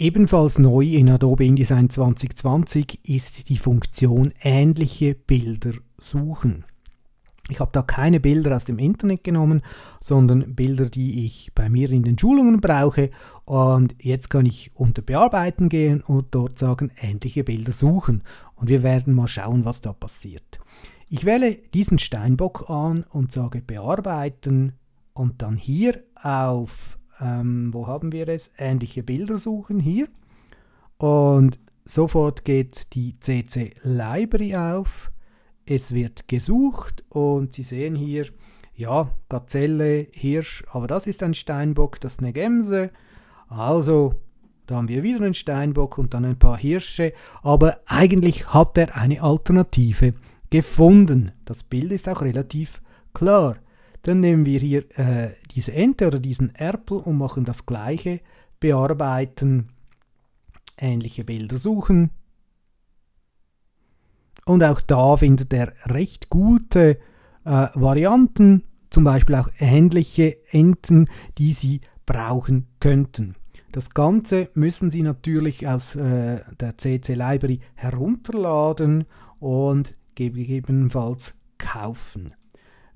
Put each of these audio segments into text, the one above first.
Ebenfalls neu in Adobe InDesign 2020 ist die Funktion ähnliche Bilder suchen. Ich habe da keine Bilder aus dem Internet genommen, sondern Bilder, die ich bei mir in den Schulungen brauche. Und jetzt kann ich unter Bearbeiten gehen und dort sagen, ähnliche Bilder suchen. Und wir werden mal schauen, was da passiert. Ich wähle diesen Steinbock an und sage Bearbeiten und dann hier auf ähm, wo haben wir es? Ähnliche Bilder suchen hier. Und sofort geht die CC Library auf. Es wird gesucht und Sie sehen hier, ja, Gazelle, Hirsch, aber das ist ein Steinbock, das ist eine Gemse. Also, da haben wir wieder einen Steinbock und dann ein paar Hirsche. Aber eigentlich hat er eine Alternative gefunden. Das Bild ist auch relativ klar. Dann nehmen wir hier äh, diese Ente oder diesen Erpel und machen das gleiche, bearbeiten, ähnliche Bilder suchen. Und auch da findet er recht gute äh, Varianten, zum Beispiel auch ähnliche Enten, die Sie brauchen könnten. Das Ganze müssen Sie natürlich aus äh, der CC Library herunterladen und gegebenenfalls kaufen.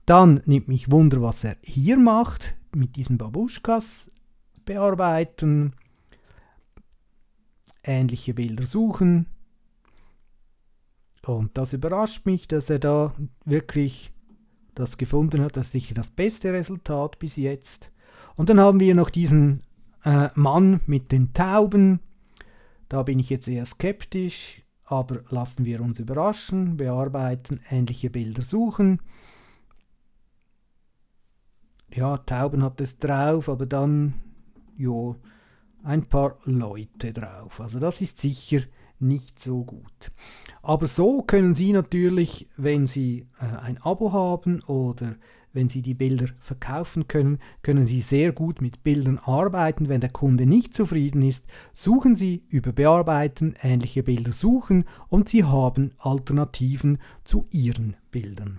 Dann nimmt mich Wunder, was er hier macht, mit diesen Babuschkas bearbeiten, ähnliche Bilder suchen. Und das überrascht mich, dass er da wirklich das gefunden hat. Das ist sicher das beste Resultat bis jetzt. Und dann haben wir noch diesen äh, Mann mit den Tauben. Da bin ich jetzt eher skeptisch, aber lassen wir uns überraschen, bearbeiten, ähnliche Bilder suchen ja, Tauben hat es drauf, aber dann, ja, ein paar Leute drauf. Also das ist sicher nicht so gut. Aber so können Sie natürlich, wenn Sie äh, ein Abo haben oder wenn Sie die Bilder verkaufen können, können Sie sehr gut mit Bildern arbeiten. Wenn der Kunde nicht zufrieden ist, suchen Sie über Bearbeiten ähnliche Bilder suchen und Sie haben Alternativen zu Ihren Bildern.